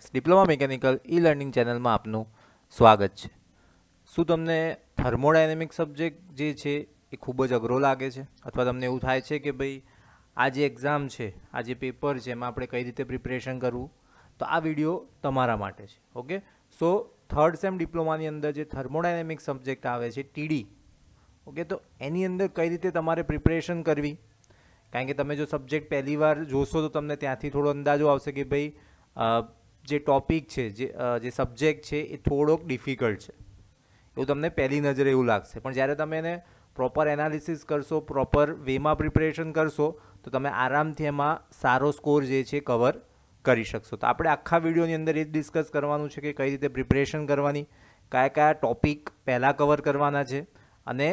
students diploma mechanical e learning ચેનલમાં આપનું સ્વાગત છે શું તમને થર્મોડાયનેમિક સબ્જેક્ટ જે છે એ ખૂબ જ અઘરો લાગે છે અથવા તમને એવું થાય છે કે ભાઈ આ જે એક્ઝામ છે આ જે પેપર છે એમાં આપણે કઈ રીતે પ્રિપરેશન કરવું તો આ વિડીયો તમારા માટે છે ઓકે સો થર્ડ સેમ ડિપ્લોમાની અંદર જે થર્મોડાયનેમિક સબ્જેક્ટ આવે છે ટીડી ઓકે તો એની અંદર કઈ રીતે તમારે પ્રિપરેશન કરવી કારણ કે તમે જો સબ્જેક્ટ પહેલી વાર જોશો તો તમને ત્યાંથી થોડો અંદાજો આવશે કે ભાઈ જે ટોપિક છે જે જે સબ્જેક્ટ છે એ થોડોક ડિફિકલ્ટ છે એવું તમને પહેલી નજરે એવું લાગશે પણ જ્યારે તમે એને પ્રોપર એનાલિસિસ કરશો પ્રોપર વેમાં પ્રિપરેશન કરશો તો તમે આરામથી એમાં સારો સ્કોર જે છે કવર કરી શકશો તો આપણે આખા વિડીયોની અંદર એ જ ડિસ્કસ કરવાનું છે કે કઈ રીતે પ્રિપરેશન કરવાની કયા કયા ટોપિક પહેલાં કવર કરવાના છે અને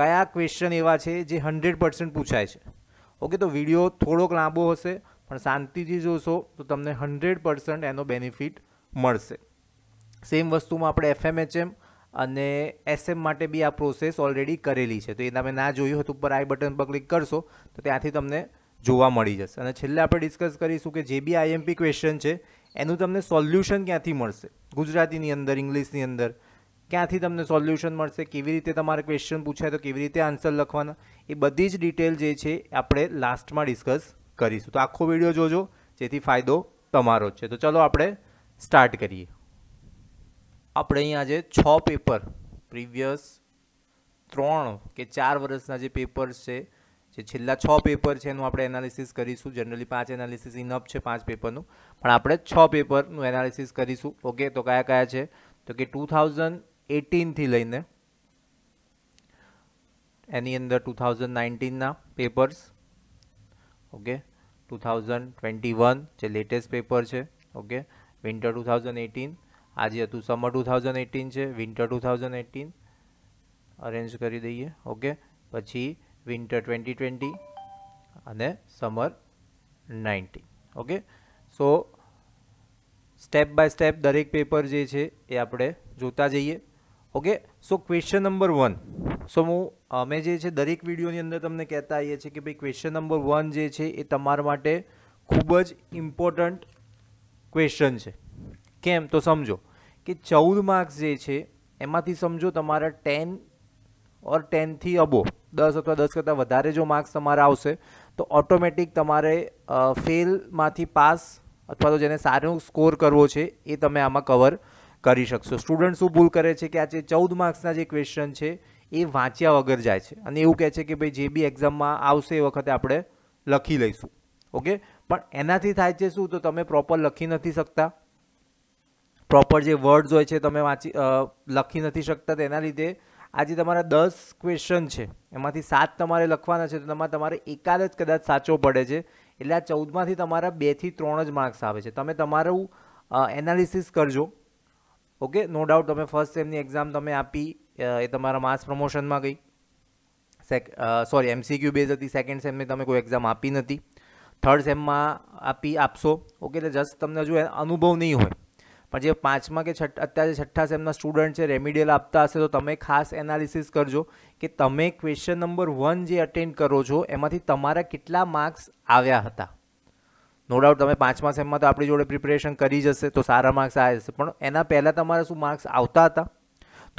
કયા ક્વેશ્ચન એવા છે જે હંડ્રેડ પૂછાય છે ઓકે તો વિડીયો થોડોક લાંબો હશે પણ શાંતિથી જોશો તો તમને હન્ડ્રેડ પર્સન્ટ એનો બેનિફિટ મળશે સેમ વસ્તુમાં આપણે એફએમએચએમ અને એસએમ માટે બી આ પ્રોસેસ ઓલરેડી કરેલી છે તો એ તમે ના જોયું હતું ઉપર આઈ બટન પર ક્લિક કરશો તો ત્યાંથી તમને જોવા મળી જશે અને છેલ્લે આપણે ડિસ્કસ કરીશું કે જે બી આઈએમપી ક્વેશ્ચન છે એનું તમને સોલ્યુશન ક્યાંથી મળશે ગુજરાતીની અંદર ઇંગ્લિશની અંદર ક્યાંથી તમને સોલ્યુશન મળશે કેવી રીતે તમારે ક્વેશ્ચન પૂછાય તો કેવી રીતે આન્સર લખવાના એ બધી જ ડિટેલ જે છે આપણે લાસ્ટમાં ડિસ્કસ કરીશું તો આખો વિડીયો જોજો જેથી ફાયદો તમારો જ છે તો ચલો આપણે સ્ટાર્ટ કરીએ આપણે અહીં આજે છ પેપર પ્રીવિયસ ત્રણ કે ચાર વર્ષના જે પેપર્સ છે જે છેલ્લા છ પેપર છે એનું આપણે એનાલિસિસ કરીશું જનરલી પાંચ એનાલિસિસ ઇનફ છે પાંચ પેપરનું પણ આપણે છ પેપરનું એનાલિસિસ કરીશું ઓકે તો કયા કયા છે તો કે ટુ થાઉઝન્ડ એટીનથી લઈને એની અંદર ટુ થાઉઝન્ડ નાઇન્ટીનના papers okay two thousand twenty one જે લેટેસ્ટ પેપર છે okay winter two thousand eighteen આજે હતું સમર ટુ થાઉઝન્ડ એટીન છે winter two thousand eighteen arrange કરી દઈએ ઓકે પછી વિન્ટર ટ્વેન્ટી ટ્વેન્ટી અને summer ninety okay so step by step દરેક પેપર જે છે એ આપણે જોતા જઈએ okay so question number one so હું અમે જે છે દરેક વિડીયોની અંદર તમને કહેતા આવીએ છીએ કે ભાઈ ક્વેશ્ચન નંબર વન જે છે એ તમારા માટે ખૂબ જ ઇમ્પોર્ટન્ટ ક્વેશ્ચન છે કેમ તો સમજો કે ચૌદ માર્ક્સ જે છે એમાંથી સમજો તમારા ટેન ઓર ટેનથી અબો દસ અથવા દસ કરતાં વધારે જો માર્ક્સ તમારા આવશે તો ઓટોમેટિક તમારે ફેલમાંથી પાસ અથવા તો જેને સારો સ્કોર કરવો છે એ તમે આમાં કવર કરી શકશો સ્ટુડન્ટ શું ભૂલ કરે છે કે આ જે ચૌદ માર્ક્સના જે ક્વેશ્ચન છે એ વાંચ્યા વગર જાય છે અને એવું કહે છે કે ભાઈ જે બી એક્ઝામમાં આવશે એ વખતે આપણે લખી લઈશું ઓકે પણ એનાથી થાય છે શું તો તમે પ્રોપર લખી નથી શકતા પ્રોપર જે વર્ડ્સ હોય છે તમે વાંચી લખી નથી શકતા તેના લીધે આજે તમારા દસ ક્વેશ્ચન છે એમાંથી સાત તમારે લખવાના છે તો તમારે તમારે એકાદ જ કદાચ સાચો પડે છે એટલે આ ચૌદમાંથી તમારા બેથી ત્રણ જ માર્ક્સ આવે છે તમે તમારું એનાલિસિસ કરજો ઓકે નો ડાઉટ તમે ફર્સ્ટ સેમની એક્ઝામ તમે આપી એ તમારા માસ પ્રમોશનમાં ગઈ સેક સોરી એમસીક્યુ બેઝ હતી સેકન્ડ સેમની તમે કોઈ એક્ઝામ આપી નથી થર્ડ સેમમાં આપી આપશો ઓકે એટલે જસ્ટ તમને હજુ અનુભવ નહીં હોય પણ જે પાંચમા કે છઠ્ઠા અત્યારે છઠ્ઠા સેમના સ્ટુડન્ટ છે રેમિડિયલ આપતા હશે તો તમે ખાસ એનાલિસિસ કરજો કે તમે ક્વેશ્ચન નંબર વન જે અટેન્ડ કરો છો એમાંથી તમારા કેટલા માર્ક્સ આવ્યા હતા નો ડાઉટ તમે પાંચમા સેમમાં તો આપણી જોડે પ્રિપેરેશન કરી જશે તો સારા માર્ક્સ આવ્યા જશે પણ એના પહેલાં તમારા શું માર્ક્સ આવતા હતા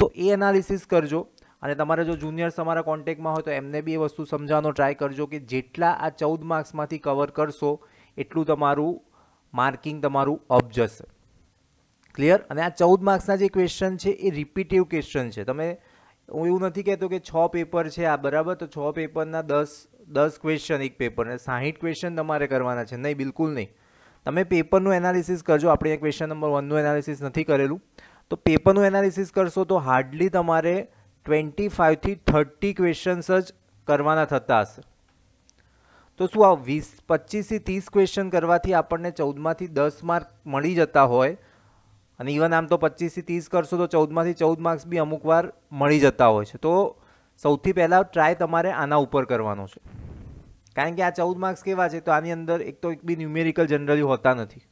તો એ એનાલિસિસ કરજો અને તમારે જો જુનિયર્સ તમારા કોન્ટેક્ટમાં હોય તો એમને બી એ વસ્તુ સમજાવવાનો ટ્રાય કરજો કે જેટલા આ ચૌદ માર્ક્સમાંથી કવર કરશો એટલું તમારું માર્કિંગ તમારું અપ જશે ક્લિયર અને આ ચૌદ માર્ક્સના જે ક્વેશ્ચન છે એ રિપીટિવ ક્વેશ્ચન છે તમે હું એવું નથી કહેતો કે છ પેપર છે આ બરાબર તો છ પેપરના દસ દસ ક્વેશ્ચન એક પેપર અને સાહીઠ ક્વેશ્ચન તમારે કરવાના છે નહીં બિલકુલ નહીં તમે પેપરનું એનાલિસિસ કરજો આપણે ક્વેશ્ચન નંબર વનનું એનાલિસિસ નથી કરેલું તો પેપરનું એનાલિસિસ કરશો તો હાર્ડલી તમારે ટ્વેન્ટી ફાઇવથી થર્ટી ક્વેશ્ચન્સ જ કરવાના થતા હશે તો શું આ વીસ પચીસથી ત્રીસ ક્વેશ્ચન કરવાથી આપણને ચૌદમાંથી દસ માર્ક મળી જતા હોય અને ઇવન આમ તો પચીસથી ત્રીસ કરશો તો ચૌદમાંથી ચૌદ માર્ક્સ બી અમુક વાર મળી જતા હોય છે તો સૌથી પહેલાં ટ્રાય તમારે આના ઉપર કરવાનો છે કારણ કે આ ચૌદ માર્ક્સ કેવા છે તો આની અંદર એક તો એક બી ન્યુમેરિકલ જનરલી હોતા નથી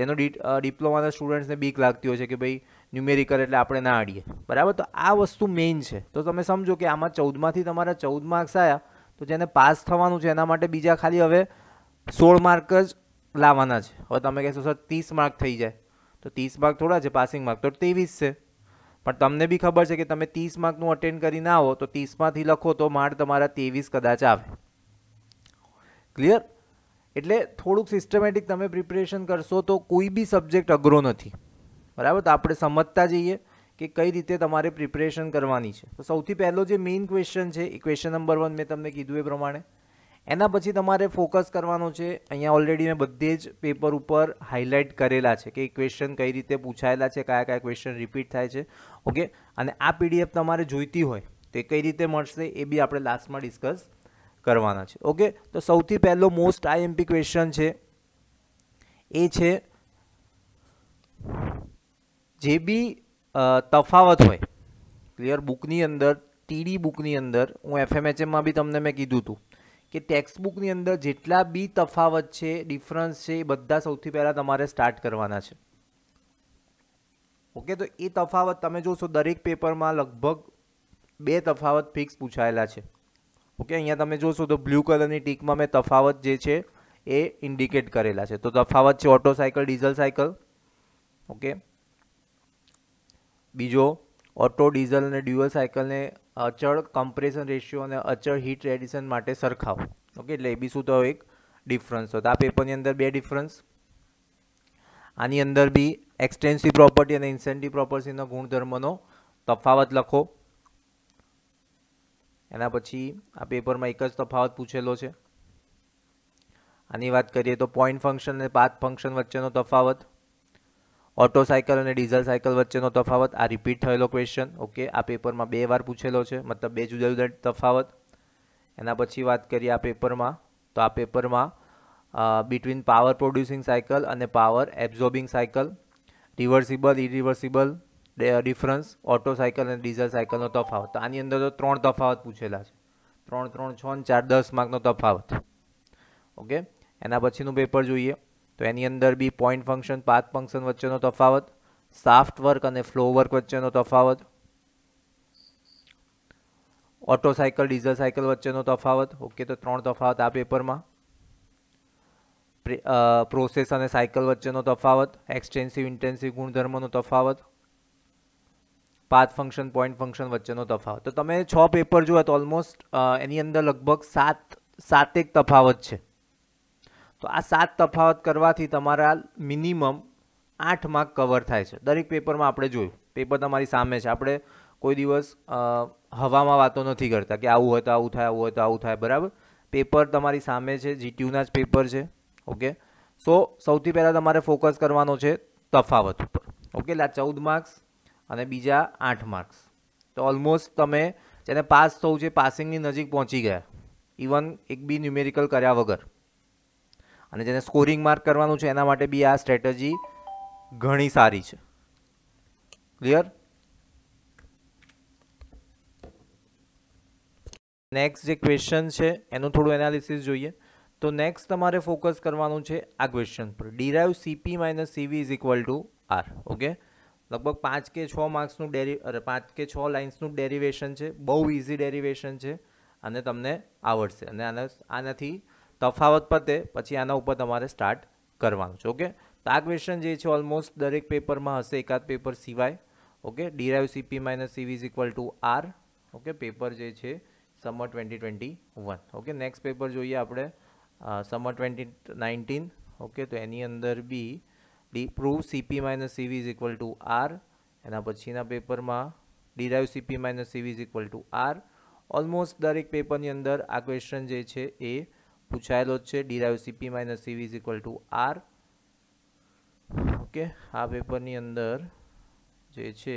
જેનો ડિપ્લોમાના સ્ટુડન્ટ્સને બીક લાગતી હોય છે કે ભાઈ ન્યુમેરિકલ એટલે આપણે ના અડીએ બરાબર તો આ વસ્તુ મેઇન છે તો તમે સમજો કે આમાં ચૌદમાંથી તમારા ચૌદ માર્ક્સ આવ્યા તો જેને પાસ થવાનું છે એના માટે બીજા ખાલી હવે સોળ માર્ક જ લાવવાના છે હવે તમે કહેશો સર ત્રીસ માર્ક થઈ જાય તો ત્રીસ માર્ક થોડા છે પાસિંગ માર્ક તો ત્રેવીસ છે પણ તમને બી ખબર છે કે તમે ત્રીસ માર્કનું અટેન્ડ કરીને આવો તો ત્રીસમાંથી લખો તો માર્ક તમારા ત્રેવીસ કદાચ આવે ક્લિયર એટલે થોડુંક સિસ્ટમેટિક તમે પ્રિપરેશન કરશો તો કોઈ બી સબ્જેક્ટ અઘરો નથી બરાબર તો આપણે સમજતા જઈએ કે કઈ રીતે તમારે પ્રિપરેશન કરવાની છે તો સૌથી પહેલો જે મેઇન ક્વેશ્ચન છે એ ક્વેશ્ચન નંબર વન મેં તમને કીધું એ પ્રમાણે એના પછી તમારે ફોકસ કરવાનો છે અહીંયા ઓલરેડી મેં બધે જ પેપર ઉપર હાઇલાઇટ કરેલા છે કે ક્વેશ્ચન કઈ રીતે પૂછાયેલા છે કયા કયા ક્વેશ્ચન રિપીટ થાય છે ઓકે અને આ પીડીએફ તમારે જોઈતી હોય તો એ કઈ રીતે મળશે એ બી આપણે લાસ્ટમાં ડિસ્કસ કરવાના છે ઓકે તો સૌથી પહેલો મોસ્ટ આઈએમપી ક્વેશ્ચન છે એ છે જે બી તફાવત હોય ક્લિયર બુકની અંદર ટીડી બુકની અંદર હું એફએમએચએમમાં બી તમને મેં કીધું હતું કે બુકની અંદર જેટલા બી તફાવત છે ડિફરન્સ છે એ બધા સૌથી પહેલાં તમારે સ્ટાર્ટ કરવાના છે ઓકે તો એ તફાવત તમે જોશો દરેક પેપરમાં લગભગ બે તફાવત ફિક્સ પૂછાયેલા છે ઓકે અહીંયા તમે જોશો તો બ્લુ કલરની ટીકમાં મેં તફાવત જે છે એ ઇન્ડિકેટ કરેલા છે તો તફાવત છે auto cycle diesel cycle okay બીજો ઓટો ડીઝલ અને ડ્યુઅલ સાયકલને અચળ કમ્પ્રેશન રેશિયો અને અચળ હીટ રેડિશન માટે સરખાવ ઓકે એટલે એ બી શું થયો એક ડિફરન્સ હતો આ પેપરની અંદર બે ડિફરન્સ આની અંદર બી એક્સટેન્સિવ પ્રોપર્ટી અને ઇન્સેન્ટિવ પ્રોપર્ટીના ગુણધર્મનો તફાવત લખો એના પછી આ પેપરમાં એક જ તફાવત પૂછેલો છે આની વાત કરીએ તો પોઈન્ટ ફંક્શન અને પાથ ફંક્શન વચ્ચેનો તફાવત ઓટો સાયકલ અને ડીઝલ સાયકલ વચ્ચેનો તફાવત આ રિપીટ થયેલો ક્વેશ્ચન ઓકે આ પેપરમાં બે વાર પૂછેલો છે મતલબ બે જુદા જુદા તફાવત એના પછી વાત કરીએ આ પેપરમાં તો આ પેપરમાં બિટવીન પાવર પ્રોડ્યુસિંગ સાયકલ અને power absorbing cycle reversible irreversible difference auto cycle અને ડીઝલ સાયકલનો તફાવત આની અંદર તો ત્રણ તફાવત પૂછેલા છે ત્રણ ત્રણ છ ચાર દસ માર્કનો તફાવત ઓકે એના પછીનું પેપર જોઈએ તો એની અંદર B point function path function વચ્ચેનો તફાવત સાફ્ટ વર્ક અને ફ્લો વર્ક વચ્ચેનો તફાવત ઓટો સાયકલ ડીઝલ સાયકલ વચ્ચેનો તફાવત ઓકે તો ત્રણ તફાવત આ પેપરમાં પ્રોસેસ અને સાયકલ વચ્ચેનો તફાવત એક્સટેન્સિવ ઇન્ટેન્સિવ ગુણધર્મનો તફાવત પાથ ફંક્શન પોઈન્ટ ફંક્શન વચ્ચેનો તફાવત તો તમે છ પેપર જુઓ તો ઓલમોસ્ટ એની અંદર લગભગ સાત સાતેક તફાવત છે તો આ સાત તફાવત કરવાથી તમારા મિનિમમ આઠ માર્ક કવર થાય છે દરેક પેપરમાં આપણે જોયું પેપર તમારી સામે છે આપણે કોઈ દિવસ હવામાં વાતો નથી કરતા કે આવું હોય તો આવું થાય આવું હોય તો આવું થાય બરાબર પેપર તમારી સામે છે જીટીયુના જ પેપર છે ઓકે સો સૌથી પહેલાં તમારે ફોકસ કરવાનો છે તફાવત ઉપર ઓકે એટલે આ ચૌદ માર્ક્સ અને બીજા આઠ માર્ક્સ તો ઓલમોસ્ટ તમે જેને પાસ થવું છે પાસિંગની નજીક પહોંચી ગયા ઇવન એક બી ન્યુમેરિકલ કર્યા વગર અને જેને સ્કોરિંગ માર્ક કરવાનું છે એના માટે બી આ સ્ટ્રેટજી ઘણી સારી છે ક્લિયર નેક્સ્ટ જે ક્વેશ્ચન છે એનું થોડું એનાલિસિસ જોઈએ તો નેક્સ્ટ તમારે ફોકસ કરવાનું છે આ ક્વેશ્ચન પર derive CP minus CV is equal to R okay લગભગ પાંચ કે છ માર્ક્સનું ડેરી અરે પાંચ કે છ લાઇન્સનું ડેરિવેશન છે બહુ ઇઝી ડેરિવેશન છે અને તમને આવડશે અને આના આનાથી તફાવત પતે પછી આના ઉપર તમારે સ્ટાર્ટ કરવાનું છે ઓકે તો આ ક્વેશ્ચન જે છે ઓલમોસ્ટ દરેક પેપરમાં હશે એકાદ પેપર સિવાય okay derive CP minus CV equal to R okay paper જે છે summer twenty twenty one okay next paper જોઈએ આપણે સમર ટ્વેન્ટી નાઇન્ટીન ઓકે તો એની અંદર B D prove CP minus CV equal to R એના પછીના પેપરમાં derive CP minus CV equal to R almost દરેક પેપરની અંદર આ ક્વેશ્ચન જે છે એ પૂછાયેલો જ છે derive CP minus CV is equal to R okay આ પેપરની અંદર જે છે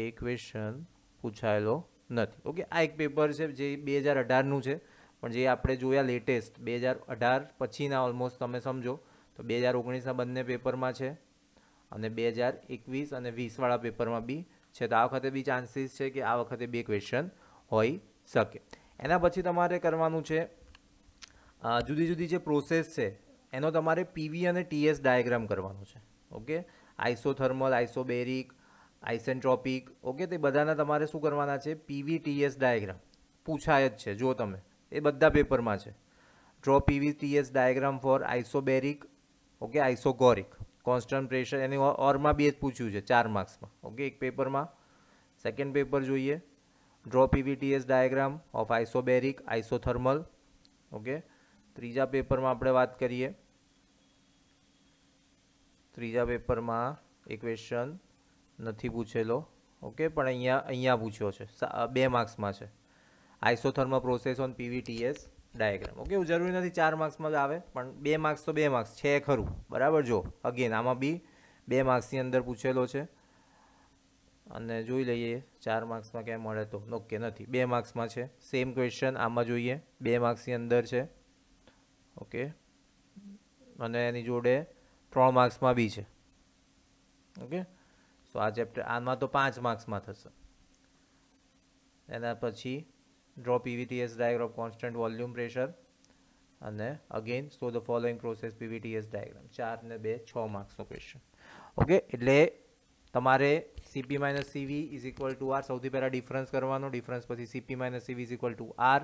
એ ક્વેશ્ચન પૂછાયેલો નથી ઓકે આ એક પેપર છે જે બે હજાર અઢારનું છે પણ જે આપણે જોયા લેટેસ્ટ બે હજાર અઢાર પછીના ઓલમોસ્ટ તમે સમજો તો બે હજાર ઓગણીસના બંને પેપરમાં છે અને બે હજાર એકવીસ અને વીસવાળા પેપરમાં બી છે તો આ વખતે બી ચાન્સીસ છે કે આ વખતે બે ક્વેશ્ચન હોઈ શકે એના પછી તમારે કરવાનું છે જુદી જુદી જે પ્રોસેસ છે એનો તમારે પીવી અને ટીએસ ડાયાગ્રામ કરવાનો છે okay isothermal isobaric isentropic okay તે બધાના તમારે શું કરવાના છે પીવી ટીએસ ડાયાગ્રામ પૂછાય જ છે જો તમે એ બધા પેપરમાં છે draw PV TS diagram for isobaric okay isochoric constant pressure એની ઓરમાં બે જ પૂછ્યું છે ચાર માર્ક્સમાં ઓકે એક પેપરમાં સેકન્ડ પેપર જોઈએ draw પીવીટીએસ diagram of isobaric isothermal okay ત્રીજા પેપરમાં આપણે વાત કરીએ ત્રીજા પેપરમાં એ ક્વેશ્ચન નથી પૂછેલો ઓકે પણ અહીંયા અહીંયા પૂછ્યો છે બે માર્ક્સમાં છે isotherm process on PVTS diagram okay એવું જરૂરી નથી ચાર માર્ક્સમાં જ આવે પણ બે માર્ક્સ તો બે માર્ક્સ છે ખરું બરાબર જો અગેન આમાં બી બે માર્ક્સની અંદર પૂછેલો છે અને જોઈ લઈએ ચાર માર્ક્સમાં ક્યાંય મળે તો ઓકે નથી બે માર્ક્સમાં છે સેમ ક્વેશ્ચન આમાં જોઈએ બે માર્ક્સની અંદર છે ઓકે અને એની જોડે ત્રણ માર્ક્સમાં બી છે ઓકે તો આ ચેપ્ટર આમાં તો પાંચ માર્ક્સમાં થશે એના પછી draw પીવીટીએસ diagram constant volume pressure અને again so the following process PVTS diagram ચાર ને બે છ માર્ક્સનો ક્વેશ્ચન ઓકે એટલે તમારે CP minus CV is equal to R સૌથી પહેલાં ડિફરન્સ કરવાનો ડિફરન્સ પછી CP minus CV is equal to R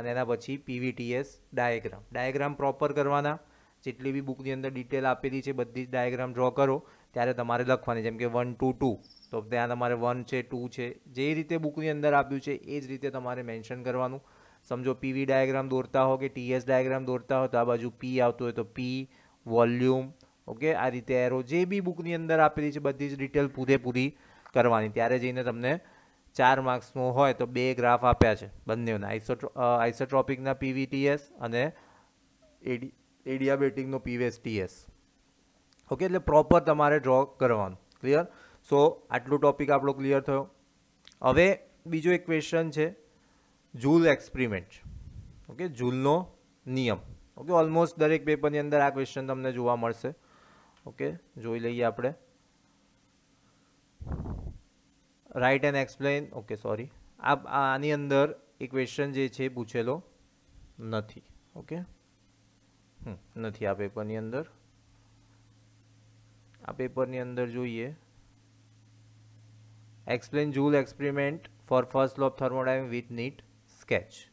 અને એના પછી પીવીટીએસ ડાયાગ્રામ ડાયાગ્રામ પ્રોપર કરવાના જેટલી બી બુકની અંદર ડિટેલ આપેલી છે બધી જ ડાયાગ્રામ ડ્રો કરો ત્યારે તમારે લખવાની જેમ કે વન ટુ ટુ તો ત્યાં તમારે વન છે ટુ છે જે રીતે બુકની અંદર આપ્યું છે એ જ રીતે તમારે મેન્શન કરવાનું સમજો પીવી ડાયાગ્રામ દોરતા હો કે ટીએસ ડાયાગ્રામ દોરતા હો તો આ બાજુ પી આવતું હોય તો પી વોલ્યુમ ઓકે આ રીતે એરો જે બી બુકની અંદર આપેલી છે બધી જ ડિટેલ પૂરેપૂરી કરવાની ત્યારે જઈને તમને ચાર માર્ક્સનું હોય તો બે ગ્રાફ આપ્યા છે બંનેના આઇસોટ્રો આઇસોટ્રોપિકના પીવીટીએસ અને એડી એડિયાબેટિકનો પીવીએસટીએસ ઓકે એટલે પ્રોપર તમારે ડ્રો કરવાનું ક્લિયર સો આટલું ટોપિક આપણો ક્લિયર થયો હવે બીજો એક ક્વેશ્ચન છે જૂલ એક્સપેરિમેન્ટ ઓકે જૂલનો નિયમ ઓકે ઓલમોસ્ટ દરેક પેપરની અંદર આ ક્વેશ્ચન તમને જોવા મળશે ઓકે જોઈ લઈએ આપણે write and explain okay sorry આ આની અંદર એ ક્વેશ્ચન જે છે પૂછેલો નથી ઓકે નથી આ પેપરની અંદર આ પેપરની અંદર જોઈએ explain Joule experiment for first law of thermodynamics with neat sketch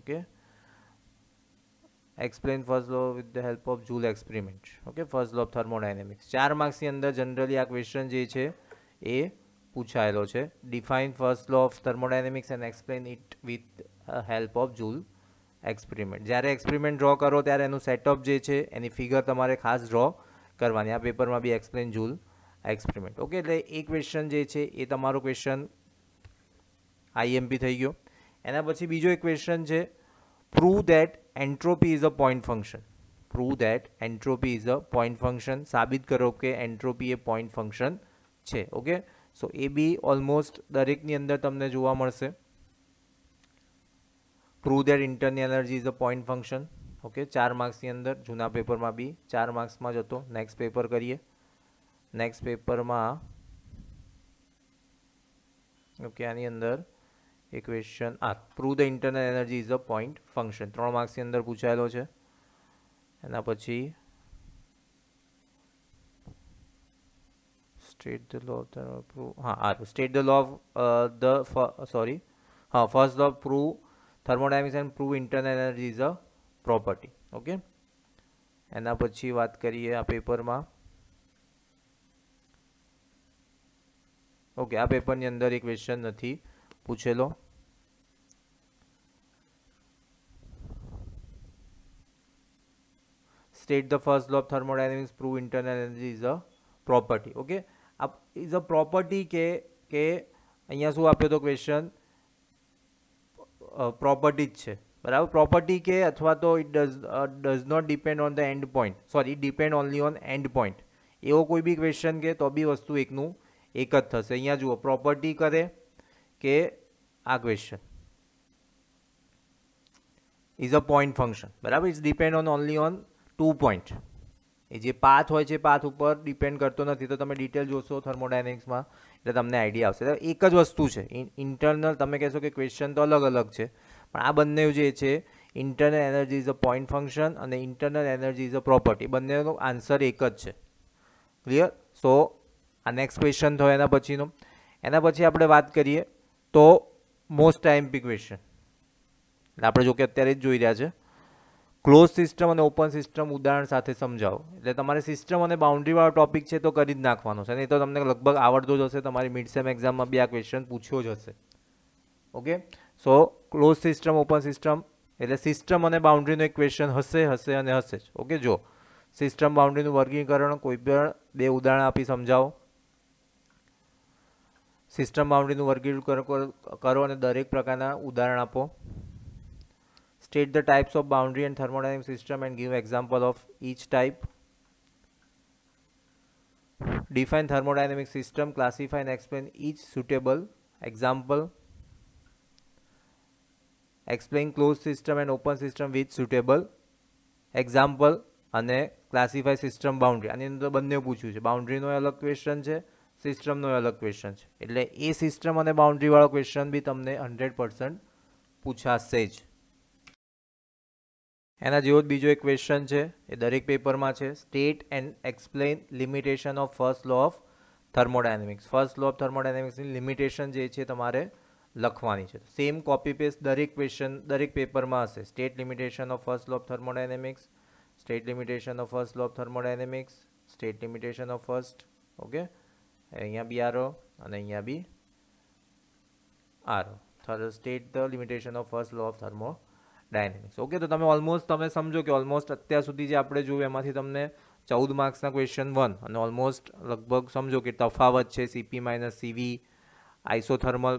okay explain first law with the help of Joule experiment okay first law of thermodynamics ચાર માર્ક્સની અંદર જનરલી આ ક્વેશ્ચન જે છે એ પૂછાયેલો છે define first law of thermodynamics and explain it with help of Joule experiment જ્યારે એક્સપેરિમેન્ટ ડ્રો કરો ત્યારે એનું સેટઅપ જે છે એની ફિગર તમારે ખાસ ડ્રો કરવાની આ પેપરમાં બી એક્સપ્લેન જૂલ એક્સપેરિમેન્ટ ઓકે એટલે એ ક્વેશ્ચન જે છે એ તમારો ક્વેશ્ચન આઈએમપી થઈ ગયો એના પછી બીજો એક ક્વેશ્ચન છે prove that entropy is a point function prove that entropy is a point function સાબિત કરો કે એન્ટ્રોપી એ પોઈન્ટ ફંક્શન છે ઓકે સો એ બી ઓલમોસ્ટ દરેકની અંદર તમને જોવા મળશે prove there internal energy is a point function okay ચાર માર્ક્સની અંદર જૂના પેપરમાં બી ચાર માર્ક્સમાં જતો નેક્સ્ટ પેપર કરીએ નેક્સ્ટ પેપરમાં ઓકે આની અંદર એ ક્વેશ્ચન આ prove the internal energy is a point function ત્રણ માર્ક્સની અંદર પૂછાયેલો છે એના પછી state the law of the prove ha r state the law of uh, the uh, sorry ha first law prove thermodynamics and prove internal energy is a property okay એના પછી વાત કરીએ આ પેપરમાં ઓકે આ પેપરની અંદર એક ક્વેશ્ચન નથી પૂછેલો state the first law of thermodynamics prove internal energy is a property okay આપ ઇઝ અ પ્રોપર્ટી કે કે અહીંયા શું આપ્યો તો ક્વેશ્ચન પ્રોપર્ટી જ છે બરાબર પ્રોપર્ટી કે અથવા તો it does does not depend on the end point sorry it depend only on end point એવો કોઈ બી ક્વેશ્ચન કે તો બી વસ્તુ એકનું એક જ થશે અહીંયા જુઓ પ્રોપર્ટી કરે કે આ question is a point function બરાબર is depend on only on two point એ જે પાથ હોય છે પાથ ઉપર ડિપેન્ડ કરતો નથી તો તમે ડિટેલ જોશો થર્મોડાયનેમિક્સમાં એટલે તમને આઈડિયા આવશે એક જ વસ્તુ છે ઇન્ટરનલ તમે કહેશો કે ક્વેશ્ચન તો અલગ અલગ છે પણ આ બંને જે છે internal energy is a point function અને internal energy is a property બંનેનો આન્સર એક જ છે ક્લિયર સો આ નેક્સ્ટ ક્વેશ્ચન થયો એના પછીનો એના પછી આપણે વાત કરીએ તો મોસ્ટ ટાઈમ પી ક્વેશ્ચન એટલે આપણે જો કે અત્યારે જ જોઈ રહ્યા છે ક્લોઝ સિસ્ટમ અને ઓપન સિસ્ટમ ઉદાહરણ સાથે સમજાવો એટલે તમારે સિસ્ટમ અને બાઉન્ડ્રીવાળો ટોપિક છે તો કરી જ નાખવાનો છે નહીં તો તમને લગભગ આવડતો જ હશે તમારી મિડ સેમ એક્ઝામમાં બી આ ક્વેશ્ચન પૂછ્યો જ હશે okay so close system open system એટલે સિસ્ટમ અને બાઉન્ડ્રીનો એક ક્વેશ્ચન હશે હશે અને હશે જ ઓકે જો સિસ્ટમ બાઉન્ડ્રીનું વર્ગીકરણ કોઈ પણ બે ઉદાહરણ આપી સમજાવો સિસ્ટમ બાઉન્ડ્રીનું વર્ગીકરણ કરો અને દરેક પ્રકારના ઉદાહરણ આપો state the types of boundary and thermodynamic system and give example of each type define thermodynamic system classify and explain each suitable example explain closed system and open system with suitable example અને classify system boundary આની અંદર બંને પૂછ્યું છે બાઉન્ડ્રીનો અલગ question છે સિસ્ટમનો અલગ ક્વેશ્ચન છે એટલે એ સિસ્ટમ અને બાઉન્ડ્રીવાળો ક્વેશ્ચન બી તમને હંડ્રેડ પર્સન્ટ પૂછાશે જ એના જેવો જ બીજો એક ક્વેશ્ચન છે એ દરેક પેપરમાં છે state and explain limitation of first law of thermodynamics first law of થર્મોડાયનેમિક્સની લિમિટેશન જે છે તમારે લખવાની છે સેમ કોપી પેસ્ટ દરેક ક્વેશ્ચન દરેક પેપરમાં હશે state limitation of first law of thermodynamics state limitation of first law of thermodynamics state limitation of first okay અહીંયા બી આરો અને અહીંયા બી આરો state the limitation of first law of thermodynamics okay તો તમે ઓલમોસ્ટ તમે સમજો કે ઓલમોસ્ટ અત્યાર સુધી જે આપણે જોયું એમાંથી તમને ચૌદ માર્ક્સના ક્વેશ્ચન વન અને ઓલમોસ્ટ લગભગ સમજો કે તફાવત છે CP minus CV isothermal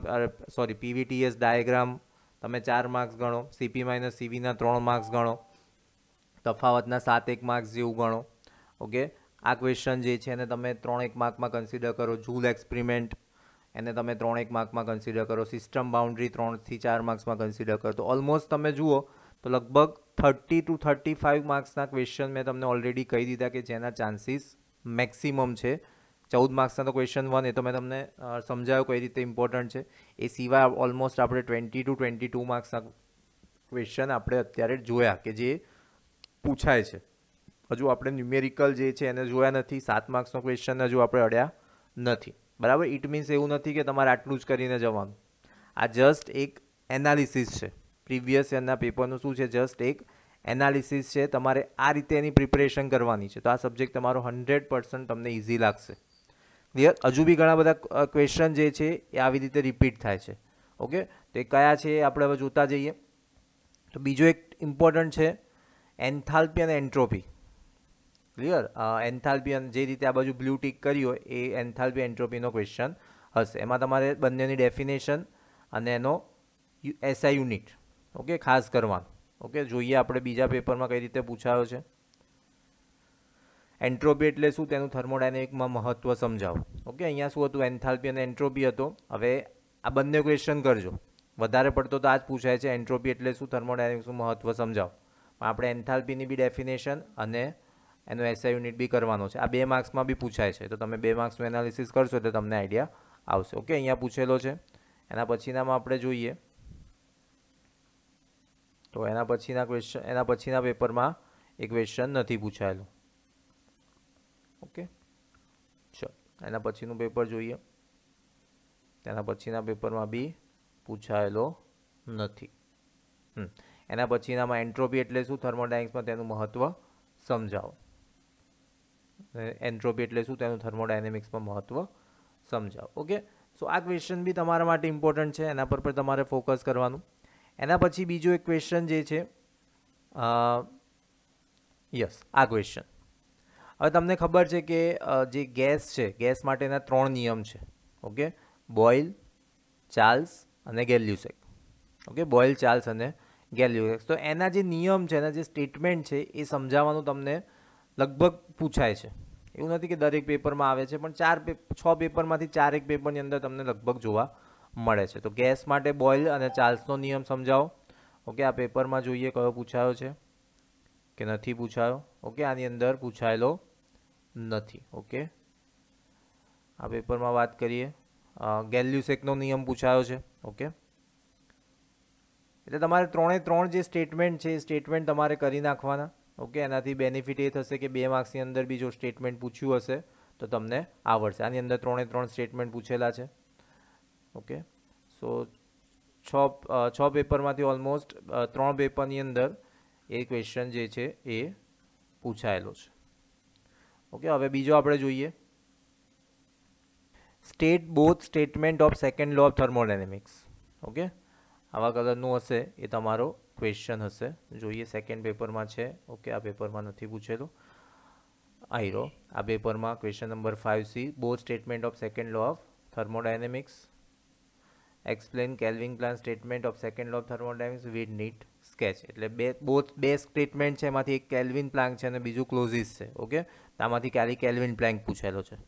sorry PVTS diagram તમે ચાર માર્ક્સ ગણો સીપી માઇનસ સીવીના ત્રણ માર્ક્સ ગણો તફાવતના સાત એક માર્ક્સ જેવું ગણો ઓકે આ ક્વેશ્ચન જે છે એને તમે ત્રણ એક માર્કમાં કન્સિડર કરો જૂલ એક્સપેરિમેન્ટ એને તમે ત્રણેક માર્કમાં કન્સિડર કરો સિસ્ટમ બાઉન્ડ્રી ત્રણથી ચાર માર્ક્સમાં કન્સિડર કરો તો ઓલમોસ્ટ તમે જુઓ તો લગભગ થર્ટી ટુ થર્ટી ફાઇવ માર્ક્સના ક્વેશ્ચન મેં તમને ઓલરેડી કહી દીધા કે જેના ચાન્સીસ મેક્સિમમ છે ચૌદ માર્ક્સના તો ક્વેશ્ચન વન એ તો મેં તમને સમજાયો કઈ રીતે ઇમ્પોર્ટન્ટ છે એ સિવાય ઓલમોસ્ટ આપણે ટ્વેન્ટી ટુ ટ્વેન્ટી ટુ માર્ક્સના ક્વેશ્ચન આપણે અત્યારે જોયા કે જે પૂછાય છે હજુ આપણે ન્યુમેરિકલ જે છે એને જોયા નથી સાત માર્ક્સનો ક્વેશ્ચન હજુ આપણે અડ્યા નથી બરાબર ઇટ મીન્સ એવું નથી કે તમારે આટલું જ કરીને જવાનું આ જસ્ટ એક એનાલિસિસ છે પ્રીવિયસ એના પેપરનું શું છે જસ્ટ એક એનાલિસિસ છે તમારે આ રીતે એની પ્રિપરેશન કરવાની છે તો આ સબ્જેક્ટ તમારો હન્ડ્રેડ પર્સન્ટ તમને ઇઝી લાગશે ક્લિયર હજુ બી ઘણા બધા ક્વેશ્ચન જે છે એ આવી રીતે રિપીટ થાય છે ઓકે તો એ કયા છે આપણે હવે જોતા જઈએ તો બીજો એક ઇમ્પોર્ટન્ટ છે એન્થાલ્પી અને એન્ટ્રોપી ક્લિયર એન્થાલ્પી અને જે રીતે આ બાજુ બ્લુ ટીક કરી હોય એ એન્થાલ્પી એન્ટ્રોપીનો ક્વેશ્ચન હશે એમાં તમારે બંનેની ડેફિનેશન અને એનો એસઆઈ યુનિટ ઓકે ખાસ કરવાનું ઓકે જોઈએ આપણે બીજા પેપરમાં કઈ રીતે પૂછાયો છે એન્ટ્રોપી એટલે શું તેનું થર્મોડાયનેમિકમાં મહત્વ સમજાવો ઓકે અહીંયા શું હતું એન્થાલ્પી અને એન્ટ્રોપી હતો હવે આ બંને ક્વેશ્ચન કરજો વધારે પડતો તો આ જ પૂછાય છે એન્ટ્રોપી એટલે શું થર્મોડાયનેમિક્સનું મહત્ત્વ સમજાવો આપણે એન્થાલ્પીની બી ડેફિનેશન અને એનો એસઆઈ યુનિટ બી કરવાનો છે આ બે માર્ક્સમાં બી પૂછાય છે તો તમે બે માર્ક્સનું એનાલિસિસ કરશો તો તમને આઈડિયા આવશે ઓકે અહીંયા પૂછેલો છે એના પછીનામાં આપણે જોઈએ તો એના પછીના ક્વેશ્ચન એના પછીના પેપરમાં એ ક્વેશ્ચન નથી પૂછાયેલું ઓકે ચલો એના પછીનું પેપર જોઈએ તેના પછીના પેપરમાં બી પૂછાયેલો નથી એના પછીનામાં એન્ટ્રોપી એટલે શું થર્મોડાયન્ક્સમાં તેનું મહત્ત્વ સમજાવો એન્ટ્રોપી એટલે શું તેનું થર્મોડાયનેમિક્સમાં મહત્ત્વ સમજાવો ઓકે સો આ ક્વેશ્ચન બી તમારા માટે ઇમ્પોર્ટન્ટ છે એના પર પણ તમારે ફોકસ કરવાનું એના પછી બીજો એક ક્વેશ્ચન જે છે યસ આ ક્વેશ્ચન હવે તમને ખબર છે કે જે ગેસ છે ગેસ માટેના ત્રણ નિયમ છે ઓકે બોઇલ ચાર્લ્સ અને ગેલ્યુસેક ઓકે બોઇલ ચાર્લ્સ અને ગેલ્યુસેક તો એના જે નિયમ છે એના જે સ્ટેટમેન્ટ છે એ સમજાવવાનું તમને લગભગ પૂછાય છે એવું નથી કે દરેક પેપરમાં આવે છે પણ ચાર છ પેપરમાંથી ચારેક પેપરની અંદર તમને લગભગ જોવા મળે છે તો ગેસ માટે બોઇલ અને ચાર્લ્સનો નિયમ સમજાવો ઓકે આ પેપરમાં જોઈએ કયો પૂછાયો છે કે નથી પૂછાયો ઓકે આની અંદર પૂછાયેલો નથી ઓકે આ પેપરમાં વાત કરીએ ગેલ્યુસેકનો નિયમ પૂછાયો છે ઓકે એટલે તમારે ત્રણે ત્રણ જે સ્ટેટમેન્ટ છે એ સ્ટેટમેન્ટ તમારે કરી નાખવાના ઓકે એનાથી બેનિફિટ એ થશે કે બે માર્ક્સની અંદર બી જો સ્ટેટમેન્ટ પૂછ્યું હશે તો તમને આવડશે આની અંદર ત્રણે ત્રણ સ્ટેટમેન્ટ પૂછેલા છે ઓકે સો છ છ પેપરમાંથી ઓલમોસ્ટ ત્રણ પેપરની અંદર એ ક્વેશ્ચન જે છે એ પૂછાયેલો છે ઓકે હવે બીજો આપણે જોઈએ state both statement of second law of thermodynamics okay આવા કલરનું હશે એ તમારો ક્વેશ્ચન હશે જોઈએ સેકન્ડ પેપરમાં છે ઓકે આ પેપરમાં નથી પૂછેલું આયરો આ પેપરમાં question number five C both statement of second law of thermodynamics explain Kelvin Planck statement of second law of thermodynamics with neat sketch એટલે બે બોથ બે સ્ટેટમેન્ટ છે એમાંથી એક કેલ્વિન પ્લાન્ક છે અને બીજું ક્લોઝિસ છે ઓકે આમાંથી ખાલી કેલ્વિન પ્લાન્ક પૂછેલો છે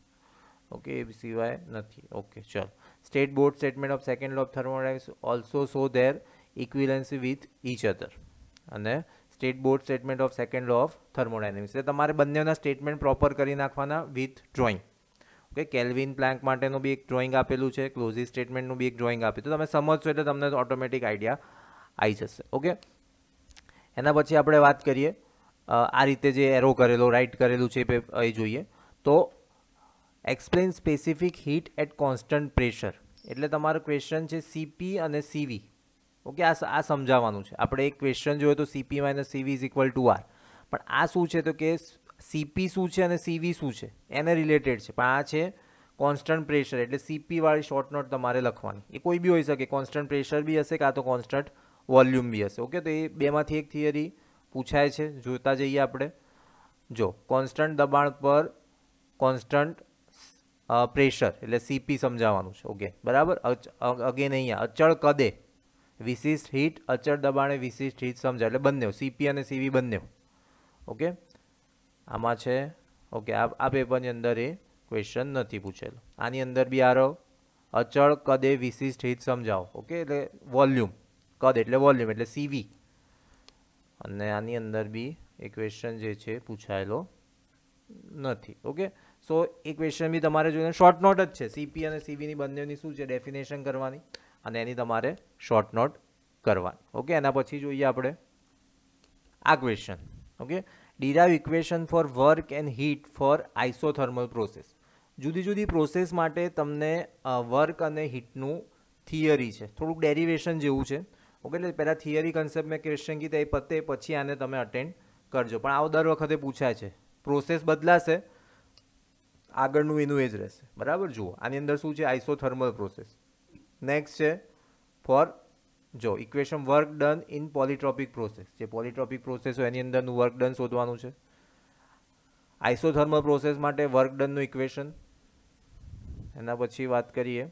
ઓકે એ સિવાય નથી ઓકે ચલો state both statement of second law of thermodynamics also show their equivalency with each other અને state both statement of second law of thermodynamics એટલે તમારે બંનેના સ્ટેટમેન્ટ પ્રોપર કરી નાખવાના with drawing okay Kelvin Planck માટેનું બી એક ડ્રોઈંગ આપેલું છે ક્લોઝી સ્ટેટમેન્ટનું બી એક ડ્રોઈંગ આપ્યું તો તમે સમજશો એટલે તમને ઓટોમેટિક આઈડિયા આવી જશે ઓકે એના પછી આપણે વાત કરીએ આ રીતે જે એરો કરેલો રાઇટ કરેલું છે એ જોઈએ તો explain specific heat at constant pressure એટલે તમારો ક્વેશ્ચન છે સીપી અને સીવી ઓકે આ આ સમજાવવાનું છે આપણે એક ક્વેશ્ચન જોયો તો CP minus CV is equal to R પણ આ શું છે તો કે સીપી શું છે અને સીવી શું છે એને રિલેટેડ છે પણ આ છે કોન્સ્ટન્ટ પ્રેશર એટલે સીપીવાળી શોર્ટ નોટ તમારે લખવાની એ કોઈ બી હોઈ શકે કોન્સ્ટન્ટ પ્રેશર બી હશે કાં તો કોન્સ્ટન્ટ વોલ્યુમ બી હશે ઓકે તો એ બેમાંથી એક થિયરી પૂછાય છે જોતા જઈએ આપણે જો કોન્સ્ટન્ટ દબાણ પર કોન્સ્ટન્ટ પ્રેશર એટલે સીપી સમજાવવાનું છે ઓકે બરાબર અગેન અહીંયા અચળ કદે વિશિષ્ટ હીટ અચળ દબાણે વિશિષ્ટ હીટ સમજાય એટલે બંને સીપી અને સીવી બંને ઓકે આમાં છે ઓકે આ આ પેપરની અંદર એ ક્વેશ્ચન નથી પૂછેલો આની અંદર બી આરો અચળ કદે વિશિષ્ટ હીટ સમજાવો ઓકે એટલે વોલ્યુમ કદ એટલે વોલ્યુમ એટલે સીવી અને આની અંદર બી એ ક્વેશ્ચન જે છે પૂછાયેલો નથી ઓકે સો એ ક્વેશ્ચન બી તમારે જોઈને શોર્ટ નોટ જ છે સીપી અને સીવીની બંનેની શું છે ડેફિનેશન કરવાની અને એની તમારે શોર્ટ નોટ કરવાની ઓકે એના પછી જોઈએ આપણે આ question okay derive equation for work and heat for isothermal process જુદી જુદી પ્રોસેસ માટે તમને વર્ક અને હીટનું થિયરી છે થોડુંક ડેરિવેશન જેવું છે ઓકે એટલે પહેલાં થિયરી કન્સેપ્ટ મેં ક્વેશ્ચન કીધા એ પતે પછી આને તમે અટેન્ડ કરજો પણ આવો દર વખતે પૂછાય છે પ્રોસેસ બદલાશે આગળનું એનું એ જ રહેશે બરાબર જુઓ આની અંદર શું છે આઇસોથર્મલ પ્રોસેસ નેક્સ્ટ છે ફોર જો equation work done in polytropic process જે પોલિટ્રોપિક પ્રોસેસ હોય એની અંદરનું વર્ક ડન શોધવાનું છે આઇસોથર્મલ પ્રોસેસ માટે વર્ક ડનનું ઇક્વેશન એના પછી વાત કરીએ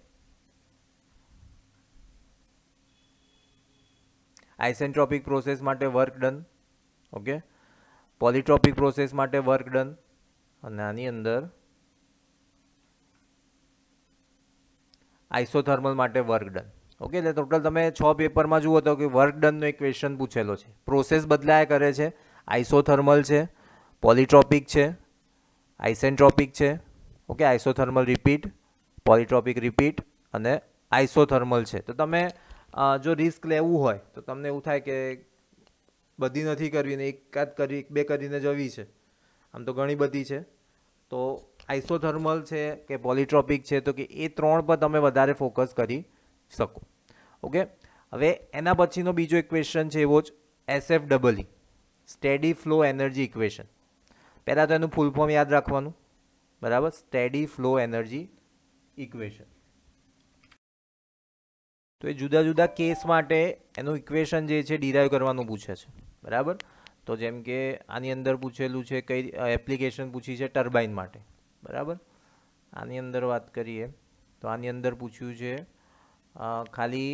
આઇસેન્ટ્રોપિક પ્રોસેસ માટે work done okay polytropic process માટે વર્ક ડન અને આની અંદર આઈસોથર્મલ માટે વર્ક ડન ઓકે એટલે ટોટલ તમે છ પેપરમાં જુઓ તો કે વર્ક ડનનો એક ક્વેશ્ચન પૂછેલો છે પ્રોસેસ બદલાયા કરે છે આઈસોથર્મલ છે પોલિટ્રોપિક છે આઇસેન્ટ્રોપિક છે okay isothermal repeat polytropic repeat અને આઇસોથર્મલ છે તો તમે જો રિસ્ક લેવું હોય તો તમને એવું થાય કે બધી નથી કરવી ને એકાદ કરી બે કરીને જવી છે આમ તો ઘણી બધી છે તો આઇસોથર્મલ છે કે પોલીટ્રોપિક છે તો કે એ ત્રણ પર તમે વધારે ફોકસ કરી શકો ઓકે હવે એના પછીનો બીજો ઇક્વેશન છે એવો જ SF double steady flow energy equation પહેલાં તો એનું ફૂલ ફોર્મ યાદ રાખવાનું બરાબર સ્ટેડી ફ્લો એનર્જી ઇક્વેશન તો એ જુદા જુદા કેસ માટે એનું ઇક્વેશન જે છે ડિરાઈવ કરવાનું પૂછે છે બરાબર તો જેમ કે આની અંદર પૂછેલું છે કઈ એપ્લિકેશન પૂછી છે ટર્બાઇન માટે બરાબર આની અંદર વાત કરીએ તો આની અંદર પૂછ્યું છે ખાલી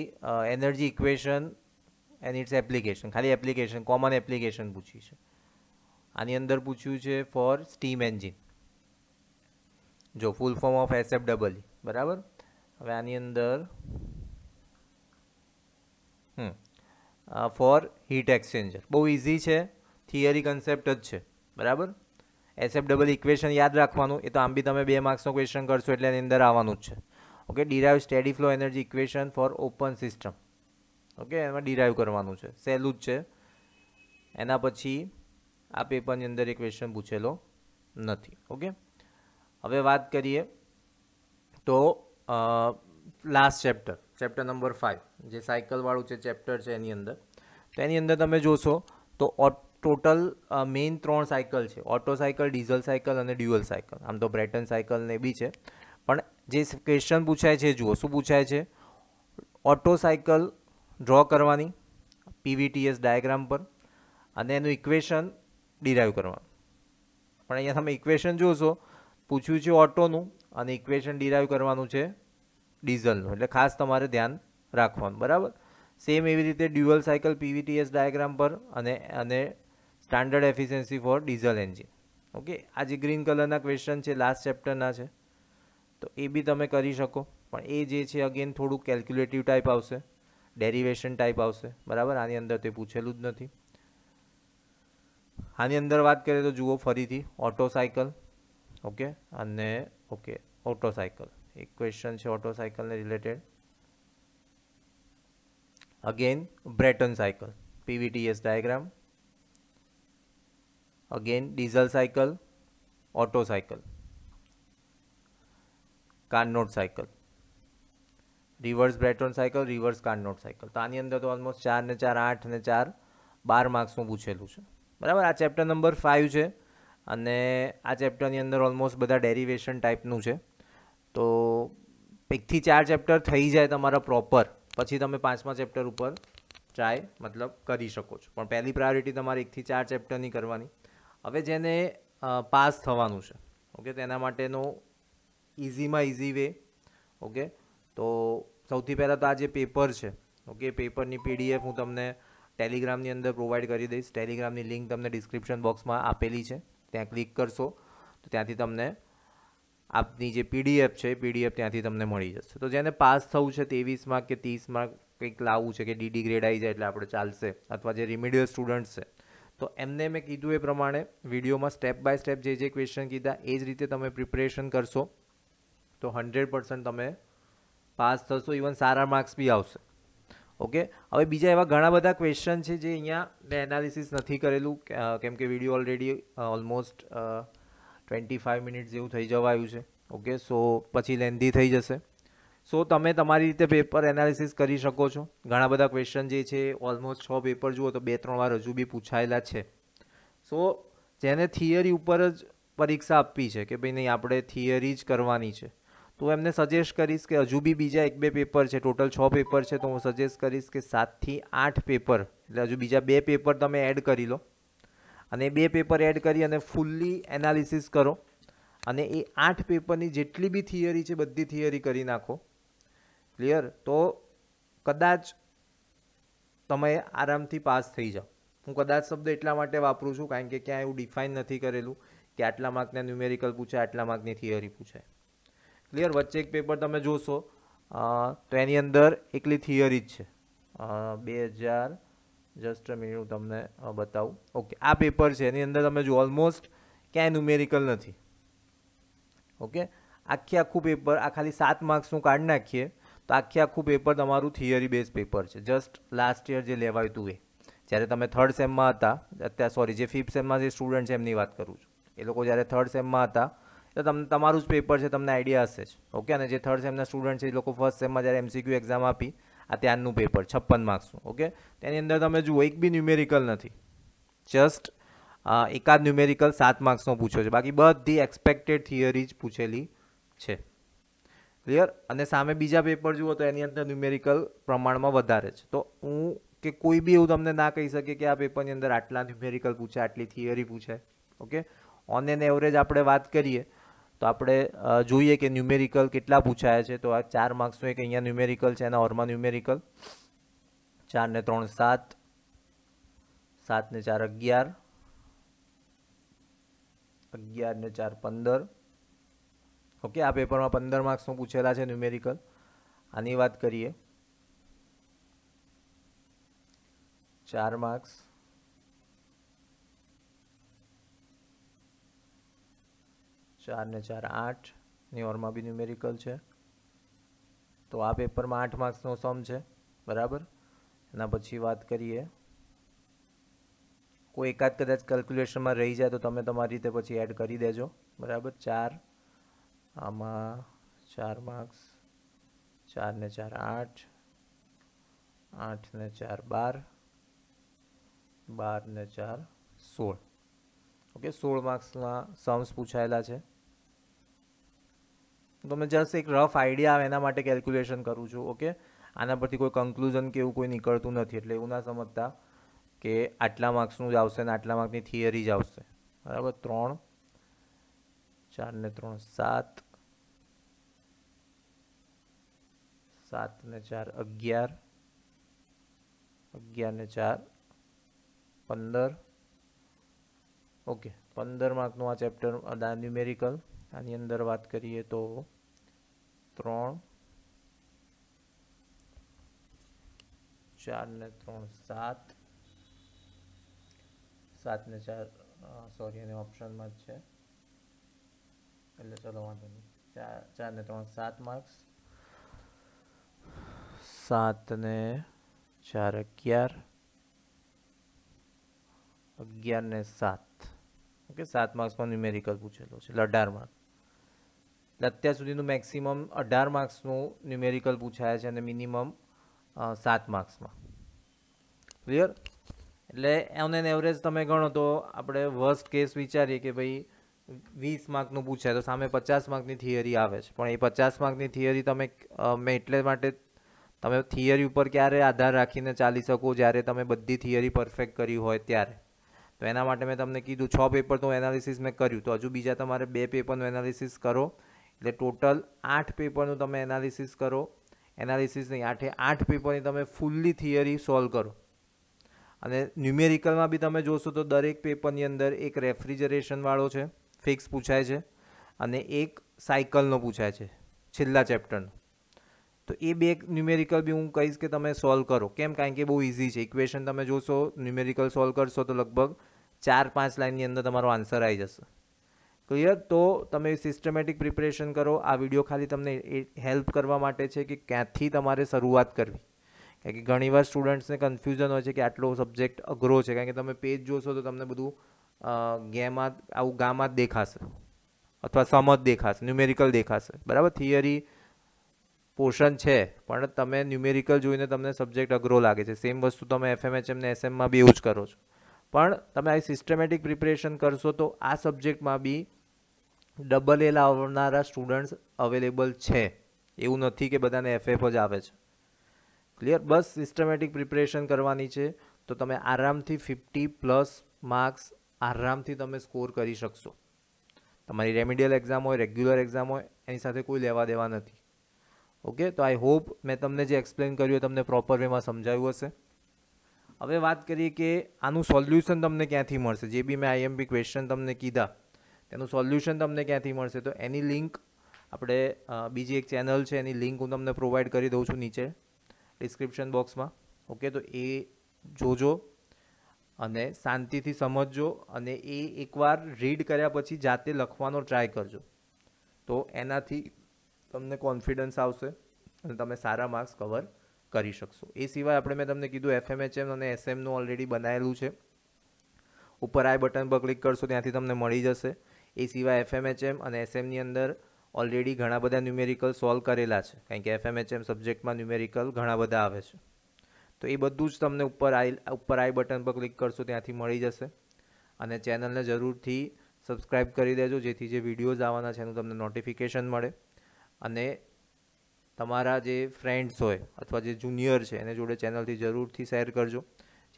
energy equation and its application ખાલી એપ્લિકેશન કોમન એપ્લિકેશન પૂછી છે આની અંદર પૂછ્યું છે ફોર સ્ટીમ એન્જિન જો full form of SF double બરાબર હવે આની અંદર હમ ફોર હીટ એક્સચેન્જર બહુ ઇઝી છે થિયરી કન્સેપ્ટ જ છે બરાબર એસએફ ડબલ ઇક્વેશન યાદ રાખવાનું એ તો આમ બી તમે બે માર્ક્સનું ક્વેશ્ચન કરશો એટલે એની અંદર આવવાનું જ છે okay derive steady flow energy equation for open system okay એમાં ડિરાઈવ કરવાનું છે સહેલું જ છે એના પછી આ પેપરની અંદર એક ક્વેશ્ચન પૂછેલો નથી ઓકે હવે વાત કરીએ તો last chapter chapter number five જે સાયકલવાળું છે ચેપ્ટર છે એની અંદર તો એની અંદર તમે જોશો તો ઓટ ટોટલ મેઇન ત્રણ સાયકલ છે ઓટો સાયકલ ડીઝલ સાયકલ અને ડ્યુઅલ સાયકલ આમ તો બ્રેટન સાયકલ બી છે પણ જે ક્વેશ્ચન પૂછાય છે જુઓ શું પૂછાય છે ઓટો સાયકલ ડ્રો કરવાની પીવીટીએસ ડાયાગ્રામ પર અને એનું ઇક્વેશન ડિરાઈવ કરવાનું પણ અહીંયા તમે ઇક્વેશન જોશો પૂછ્યું છે ઓટોનું અને ઇક્વેશન ડિરાઈવ કરવાનું છે ડીઝલનું એટલે ખાસ તમારે ધ્યાન રાખવાનું બરાબર સેમ એવી રીતે ડ્યુઅલ સાયકલ પીવીટીએસ ડાયાગ્રામ પર અને અને standard efficiency for diesel engine okay આ જે ગ્રીન કલરના ક્વેશ્ચન છે લાસ્ટ ચેપ્ટરના છે તો એ બી તમે કરી શકો પણ એ જે છે અગેન થોડું કેલ્ક્યુલેટિવ ટાઈપ આવશે ડેરિવેશન ટાઈપ આવશે બરાબર આની અંદર તે પૂછેલું જ નથી આની અંદર વાત કરીએ તો જુઓ ફરીથી ઓટો સાયકલ ઓકે અને ઓકે ઓટો સાયકલ એક ક્વેશ્ચન છે ઓટો સાયકલને related again Brayton cycle PVTS diagram again diesel cycle Otto cycle Carnot cycle reverse Brayton cycle reverse Carnot cycle તો આની અંદર તો ઓલમોસ્ટ ચાર ને ચાર આઠ ને ચાર બાર માર્ક્સનું પૂછેલું છે બરાબર આ ચેપ્ટર નંબર ફાઇવ છે અને આ ચેપ્ટરની અંદર ઓલમોસ્ટ બધા ડેરિવેશન ટાઈપનું છે તો એકથી ચાર ચેપ્ટર થઈ જાય તમારા પ્રોપર પછી તમે પાંચમા ચેપ્ટર ઉપર ટ્રાય મતલબ કરી શકો છો પણ પહેલી પ્રાયોરિટી તમારે એકથી ચાર ચેપ્ટરની કરવાની હવે જેને પાસ થવાનું છે ઓકે તેના માટેનો ઇઝીમાં ઇઝી વે ઓકે તો સૌથી પહેલાં તો આ જે પેપર છે ઓકે પેપરની પીડીએફ હું તમને ટેલિગ્રામની અંદર પ્રોવાઈડ કરી દઈશ ટેલિગ્રામની લિંક તમને ડિસ્ક્રિપ્શન બોક્સમાં આપેલી છે ત્યાં ક્લિક કરશો તો ત્યાંથી તમને આપની જે પીડીએફ છે પીડીએફ ત્યાંથી તમને મળી જશે તો જેને પાસ થવું છે ત્રેવીસ માર્ક કે ત્રીસ માર્ક કંઈક લાવવું છે કે ડીડી ગ્રેડ આવી જાય એટલે આપણે ચાલશે અથવા જે રિમિડિયલ સ્ટુડન્ટ્સ છે તો એમને મેં કીધું એ પ્રમાણે વિડીયોમાં સ્ટેપ બાય સ્ટેપ જે જે ક્વેશ્ચન કીધા એ જ રીતે તમે પ્રિપરેશન કરશો તો હન્ડ્રેડ પર્સન્ટ તમે પાસ થશો ઇવન સારા માર્ક્સ બી આવશે ઓકે હવે બીજા એવા ઘણા બધા ક્વેશ્ચન છે જે અહીંયા મેં એનાલિસિસ નથી કરેલું કેમ કે video already almost twenty five minutes જેવું થઈ જવાયું છે ઓકે સો પછી લેન્ધી થઈ જશે સો તમે તમારી રીતે પેપર એનાલિસિસ કરી શકો છો ઘણા બધા ક્વેશ્ચન જે છે ઓલમોસ્ટ છ પેપર જુઓ તો બે ત્રણ વાર હજુ બી પૂછાયેલા છે સો જેને થિયરી ઉપર જ પરીક્ષા આપવી છે કે ભાઈ નહીં આપણે થિયરી જ કરવાની છે તો એમને સજેસ્ટ કરીશ કે હજુ બી બીજા એક બે પેપર છે ટોટલ છ પેપર છે તો હું સજેસ્ટ કરીશ કે સાતથી આઠ પેપર એટલે હજુ બીજા બે પેપર તમે એડ કરી લો અને બે પેપર એડ કરી અને ફૂલ્લી એનાલિસિસ કરો અને એ આઠ પેપરની જેટલી બી થિયરી છે બધી થિયરી કરી નાખો ક્લિયર તો કદાચ તમે આરામથી પાસ થઈ જાઓ હું કદાચ શબ્દ એટલા માટે વાપરું છું કારણ કે ક્યાંય એવું ડિફાઇન નથી કરેલું કે આટલા માર્કના ન્યુમેરિકલ પૂછાય આટલા માર્કની થિયરી પૂછાય ક્લિયર વચ્ચે એક પેપર તમે જોશો તો એની અંદર એકલી થિયરી જ છે બે હજાર જસ્ટ મિનિટ હું તમને બતાવું ઓકે આ પેપર છે એની અંદર તમે જો ઓલમોસ્ટ ક્યાંય ન્યુમેરિકલ નથી ઓકે આખે આખું પેપર આ ખાલી સાત માર્ક્સનું કાર્ડ નાખીએ તો આખે આખું પેપર તમારું થિયરી બેઝ પેપર છે જસ્ટ લાસ્ટ યર જે લેવાયું હતું એ જ્યારે તમે થર્ડ સેમમાં હતા અત્યારે સોરી જે ફિફ્થ સેમમાં જે સ્ટુડન્ટ છે એમની વાત કરું છું એ લોકો જ્યારે થર્ડ સેમમાં હતા તો તમને તમારું જ પેપર છે તમને આઈડિયા હશે જ ઓકે અને જે થર્ડ સેમના સ્ટુડન્ટ છે એ લોકો ફર્સ્ટ સેમમાં જ્યારે એમસીક્યુ એક્ઝામ આપી આ ત્યારનું પેપર છપ્પન માર્ક્સનું ઓકે તેની અંદર તમે જુઓ એક બી ન્યુમેરિકલ નથી જસ્ટ એકાદ ન્યુમેરિકલ સાત માર્ક્સનો પૂછ્યો છે બાકી બધી એક્સપેક્ટેડ થિયરી જ પૂછેલી છે ક્લિયર અને સામે બીજા પેપર જુઓ તો એની અંદર ન્યુમેરિકલ પ્રમાણમાં વધારે છે તો હું કે કોઈ બી એવું તમને ના કહી શકે કે આ પેપરની અંદર આટલા ન્યુમેરિકલ પૂછે આટલી થિયરી પૂછે ઓકે ઓન એન એવરેજ આપણે વાત કરીએ તો આપણે જોઈએ કે ન્યુમેરિકલ કેટલા પૂછાયા છે તો આ ચાર માર્ક્સનું એક અહીંયા ન્યુમેરિકલ છે એના ઓરમાં ન્યુમેરિકલ ચાર ને ત્રણ સાત સાત ને ચાર અગિયાર અગિયાર ને ચાર પંદર ઓકે આ પેપરમાં પંદર માર્ક્સનું પૂછેલા છે ન્યુમેરિકલ આની વાત કરીએ ચાર માર્ક્સ ચાર ને ચાર આઠ ની ઓરમાં બી ન્યુમેરિકલ છે તો આ પેપરમાં આઠ માર્ક્સનો સમ છે બરાબર એના પછી વાત કરીએ કોઈ એકાદ કદાચ કેલ્ક્યુલેશનમાં રહી જાય તો તમે તમારી રીતે પછી એડ કરી દેજો બરાબર ચાર આમાં ચાર માર્ક્સ ચારને ચાર આઠ આઠને ચાર બાર બારને ચાર સોળ ઓકે સોળ માર્ક્સમાં સમ્સ પૂછાયેલા છે તમે જસ્ટ એક રફ આઈડિયા આવે એના માટે કેલ્ક્યુલેશન કરું છું ઓકે આના પરથી કોઈ કન્ક્લુઝન કે એવું કોઈ નીકળતું નથી એટલે એવું ના સમજતા કે આટલા માર્ક્સનું જ આવશે અને આટલા માર્કની થિયરી જ આવશે બરાબર ત્રણ ચારને ત્રણ સાત સાત ને ચાર અગિયાર અગિયાર ને ચાર પંદર ઓકે પંદર માર્કનું આ ચેપ્ટર આ ન્યુમેરિકલ આની અંદર વાત કરીએ તો ત્રણ ચાર ને ત્રણ સાત સાત ને ચાર સોરી એને ઓપ્શનમાં જ છે એટલે ચલો વાંધો નહીં ચાર ચાર ને ત્રણ સાત માર્ક્સ સાત ને ચાર અગિયાર અગિયાર ને સાત ઓકે સાત માર્ક્સમાં ન્યુમેરિકલ પૂછેલો છે એટલે અઢાર માર્ક એટલે અત્યાર સુધીનું મેક્સિમમ અઢાર માર્ક્સનું ન્યુમેરિકલ પૂછાય છે અને મિનિમમ સાત માર્ક્સમાં ક્લિયર એટલે ઓન એન એવરેજ તમે ગણો તો આપણે વર્સ્ટ કેસ વિચારીએ કે ભાઈ વીસ માર્કનું પૂછાય તો સામે પચાસ માર્કની થિયરી આવે છે પણ એ પચાસ માર્કની થિયરી તમે મેં એટલે માટે તમે થિયરી ઉપર ક્યારે આધાર રાખીને ચાલી શકો જ્યારે તમે બધી થિયરી પરફેક્ટ કરી હોય ત્યારે તો એના માટે મેં તમને કીધું છ પેપર તો એનાલિસિસ મેં કર્યું તો હજુ બીજા તમારે બે પેપરનું એનાલિસિસ કરો એટલે ટોટલ આઠ પેપરનું તમે એનાલિસિસ કરો એનાલિસિસ નહીં આઠે આઠ પેપરની તમે ફૂલ્લી થિયરી સોલ્વ કરો અને ન્યુમેરિકલમાં બી તમે જોશો તો દરેક પેપરની અંદર એક રેફ્રિજરેશનવાળો છે ફિક્સ પૂછાય છે અને એક સાયકલનો પૂછાય છે છેલ્લા ચેપ્ટરનો તો એ બે ન્યુમેરિકલ બી હું કહીશ કે તમે સોલ્વ કરો કેમ કારણ કે બહુ ઇઝી છે ઇક્વેશન તમે જોશો ન્યુમેરિકલ સોલ્વ કરશો તો લગભગ ચાર પાંચ લાઇનની અંદર તમારો આન્સર આવી જશે ક્લિયર તો તમે સિસ્ટમેટિક પ્રિપરેશન કરો આ વિડીયો ખાલી તમને એ હેલ્પ કરવા માટે છે કે ક્યાંથી તમારે શરૂઆત કરવી કારણ કે ઘણીવાર સ્ટુડન્ટ્સને કન્ફ્યુઝન હોય છે કે આટલો સબ્જેક્ટ અઘરો છે કારણ કે તમે પેજ જોશો તો તમને બધું ગેમાં આવું ગામાં જ દેખાશે અથવા સમજ દેખાશે ન્યુમેરિકલ દેખાશે બરાબર થિયરી પોર્શન છે પણ તમે ન્યુમેરિકલ જોઈને તમને સબ્જેક્ટ અઘરો લાગે છે સેમ વસ્તુ તમે એફએમએચએમ ને એસએમમાં બી એવું જ કરો છો પણ તમે આ સિસ્ટમેટિક પ્રિપેરેશન કરશો તો આ સબ્જેક્ટમાં બી ડબલ એ લાવનારા સ્ટુડન્ટ્સ અવેલેબલ છે એવું નથી કે બધાને એફએફ જ આવે છે ક્લિયર બસ સિસ્ટમેટિક પ્રિપેરેશન કરવાની છે તો તમે આરામથી ફિફ્ટી પ્લસ માર્ક્સ આરામથી તમે સ્કોર કરી શકશો તમારી રેમિડિયલ એક્ઝામ હોય રેગ્યુલર એક્ઝામ હોય એની સાથે કોઈ લેવા દેવા નથી ઓકે તો આઈ હોપ મેં તમને જે એક્સપ્લેન કર્યું એ તમને પ્રોપર વેમાં સમજાયું હશે હવે વાત કરીએ કે આનું સોલ્યુશન તમને ક્યાંથી મળશે જે બી મેં આઈએમપી ક્વેશ્ચન તમને કીધા તેનું સોલ્યુશન તમને ક્યાંથી મળશે તો એની લિંક આપણે બીજી એક ચેનલ છે એની લિંક હું તમને પ્રોવાઈડ કરી દઉં છું નીચે ડિસ્ક્રિપ્શન બોક્સમાં ઓકે તો એ જોજો અને શાંતિથી સમજજો અને એ એકવાર રીડ કર્યા પછી જાતે લખવાનો ટ્રાય કરજો તો એનાથી તમને કોન્ફિડન્સ આવશે અને તમે સારા માર્ક્સ કવર કરી શકશો એ સિવાય આપણે મેં તમને કીધું એફએમએચએમ અને એસએમનું ઓલરેડી બનાવેલું છે ઉપર આઈ બટન પર ક્લિક કરશો ત્યાંથી તમને મળી જશે એ સિવાય એફએમએચએમ અને એસએમની અંદર ઓલરેડી ઘણા બધા ન્યુમેરિકલ સોલ્વ કરેલા છે કારણ કે એફએમએચએમ સબ્જેક્ટમાં ન્યુમેરિકલ ઘણા બધા આવે છે તો એ બધું જ તમને ઉપર આઈ ઉપર આઈ બટન પર ક્લિક કરશો ત્યાંથી મળી જશે અને ચેનલને જરૂરથી સબસ્ક્રાઈબ કરી દેજો જેથી જે વિડીયોઝ આવવાના છે એનું તમને નોટિફિકેશન મળે અને તમારા જે ફ્રેન્ડ્સ હોય અથવા જે જુનિયર છે એને જોડે ચેનલથી જરૂરથી શેર કરજો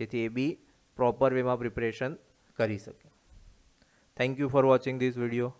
જેથી એ બી પ્રોપર વેમાં પ્રિપરેશન કરી શકે thank you for watching this video